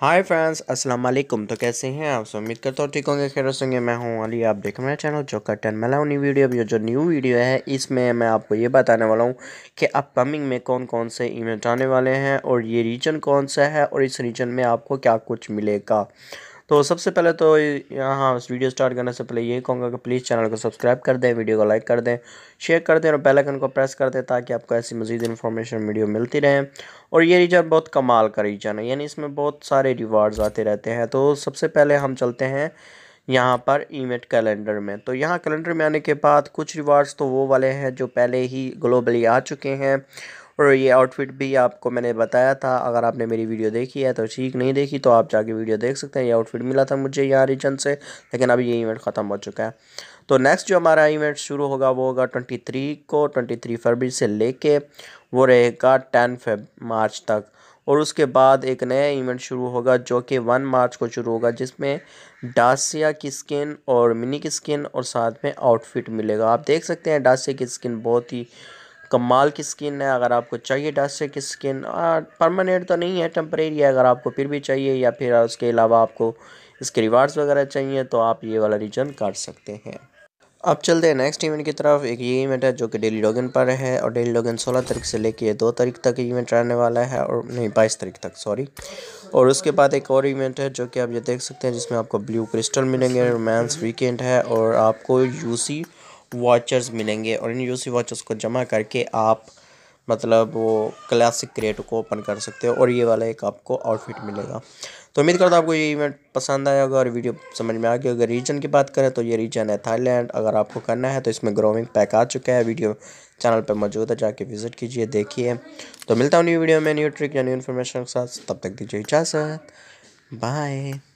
hi friends अस्सलाम वालेकुम तो कैसे हैं आप सब उम्मीद करता हूँ ठीक होंगे खैर होंगे मैं हूँ अली आप देख मेरा चैनल जो टेन मेला उन्हीं वीडियो अभी जो न्यू वीडियो है इसमें मैं आपको ये बताने वाला हूँ कि अपकमिंग में कौन कौन से इवेंट आने वाले हैं और ये रीजन कौन सा है और इस रीजन में आपको क्या कुछ मिलेगा तो सबसे पहले तो यहाँ वीडियो स्टार्ट करने से पहले यही कहूँगा कि प्लीज़ चैनल को सब्सक्राइब कर दें वीडियो को लाइक कर दें शेयर कर दें और बेलाइकन को प्रेस कर दें ताकि आपको ऐसी मजीद इन्फॉर्मेशन वीडियो मिलती रहे और ये रीजन बहुत कमाल का रीजन है यानी इसमें बहुत सारे रिवार्ड्स आते रहते हैं तो सबसे पहले हम चलते हैं यहाँ पर इवेंट कैलेंडर में तो यहाँ कैलेंडर में आने के बाद कुछ रिवार्ड्स तो वो वाले हैं जो पहले ही ग्लोबली आ चुके हैं और ये आउटफिट भी आपको मैंने बताया था अगर आपने मेरी वीडियो देखी है तो ठीक नहीं देखी तो आप जाके वीडियो देख सकते हैं ये आउटफिट मिला था मुझे यहाँ रिजन से लेकिन अभी ये इवेंट ख़त्म हो चुका है तो नेक्स्ट जो हमारा इवेंट शुरू होगा वो होगा ट्वेंटी थ्री को ट्वेंटी थ्री फरवरी से लेके वो रहेगा टेन फेब मार्च तक और उसके बाद एक नया इवेंट शुरू होगा जो कि वन मार्च को शुरू होगा जिसमें डासिया की स्किन और मिनी की स्किन और साथ में आउटफिट मिलेगा आप देख सकते हैं डासिया की स्किन बहुत ही कमाल की स्किन है अगर आपको चाहिए डास्टे की स्किन परमानेंट तो नहीं है टम्परेरी है अगर आपको फिर भी चाहिए या फिर उसके अलावा आपको इसके रिवार्ड्स वगैरह चाहिए तो आप ये वाला रीजन काट सकते हैं अब चलते हैं नेक्स्ट इवेंट की तरफ एक ये इवेंट है जो कि डेली लॉगिन पर है और डेली लॉगिन 16 तारीख से लेके दो तारीख तक इवेंट रहने वाला है और नहीं बाईस तारीख तक सॉरी और उसके बाद एक और इवेंट है जो कि आप ये देख सकते हैं जिसमें आपको ब्लू क्रिस्टल मिलेंगे रोमांस वीकेंड है और आपको यूसी वॉचर्स मिलेंगे और इन यूसी वाचर्स को जमा करके आप मतलब वो क्लासिक क्रिएट को ओपन कर सकते हो और ये वाला एक आपको आउटफिट मिलेगा तो उम्मीद करता हूँ आपको ये इवेंट पसंद आया होगा और वीडियो समझ में आ गया अगर रीजन की बात करें तो ये रीजन है थाईलैंड अगर आपको करना है तो इसमें ग्रोमिंग पैक आ चुका है वीडियो चैनल पर मौजूद है जाके विजिट कीजिए देखिए तो मिलता हूँ न्यू वीडियो में न्यू ट्रिक या न्यू इन्फॉर्मेशन के साथ तब तक दीजिए इजाज़त बाय